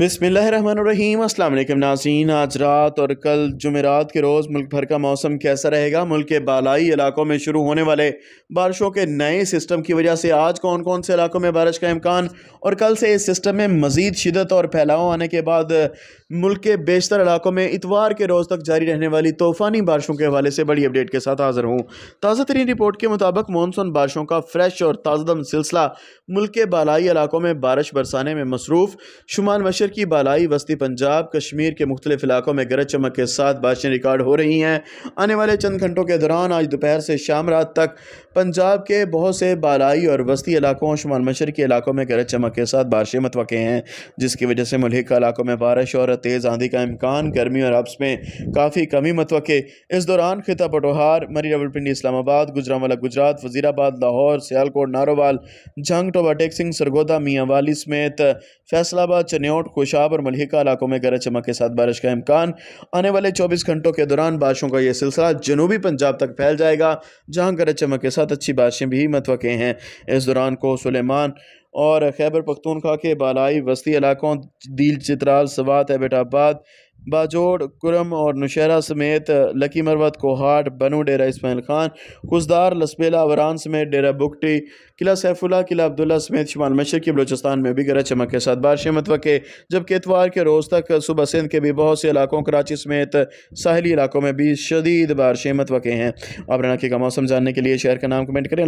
बसमिल अल्लाम नाजीन आज रात और कल जुमेरात के रोज़ मुल्क भर का मौसम कैसा रहेगा मुल्क के बालाई इलाकों में शुरू होने वाले बारिशों के नए सिस्टम की वजह से आज कौन कौन से इलाकों में बारिश का इम्कान और कल से इस सिस्टम में मज़ीद शिदत और फैलाव आने के बाद मुल्क के बेशतर इलाकों में इतवार के रोज़ तक जारी रहने वाली तूफ़ानी बारिशों के हवाले से बड़ी अपडेट के साथ हाज़िर हूँ ताज़ा तरीन रिपोर्ट के मुताबिक मानसून बारिशों का फ्रेश और ताज़दम सिलसिला मुल्क के बालाई इलाकों में बारिश बरसाने में मसरूफ़ शुमान मशर मच्छर की बालाई वस्ती पंजाब कश्मीर के मुख्तलिफ इलाकों में गरज चमक के साथ बारिशें रिकॉर्ड हो रही हैं आने वाले चंद घंटों के दौरान आज दोपहर से शाम रात तक पंजाब के बहुत से बालाई और वस्ती इलाकों और शुमाल मशरकी इलाकों में गरज चमक के साथ बारिशें मतवक़े हैं जिसकी वजह से मलिक इलाकों में बारिश और तेज़ आंधी का इम्कान गर्मी और आपस में काफ़ी कमी मतवक़ इस दौरान खिता पटोहार मरी रवलपिंडी इस्लामाबाद गुजरावाला गुजरात वजीराबाद लाहौर सियालकोट नारोवाल झंग टोबाटेक सिंह सरगोदा मियाँ वाली समेत फैसलाबाद चनेट खुशाब और मलिका इलाकों में गरज चमक के साथ बारिश का इम्कान आने वाले चौबीस घंटों के दौरान बारिशों का यह सिलसिला जनूबी पंजाब तक फैल जाएगा जहाँ गरज चमक के साथ अच्छी बारिशें भी मतवक़ हैं इस दौरान को सलेमान और खैबर पख्तूनखा के बालाई वस्ती इलाकों दील चित्राल सवात एबटाबाद बाजोड़ कुरम और नुशहरा समेत लकी मरवत कोहाट बनू डेरा इसमाइल खान खुशदार लसबेला वरान समेत डेरा बुकटी किला सैफुल्ला किला अब्दुल्ला समेत शुमाल मशर की बलोचिस्तान में भी गरज चमक के साथ मतव के जबकि इतवार के रोज़ तक सुबह सिंध के भी बहुत से इलाकों कराची समेत साहली इलाकों में भी शदीद बारिश मतवे हैं आप रनाकी का मौसम जानने के लिए शहर का नाम कमेंट करें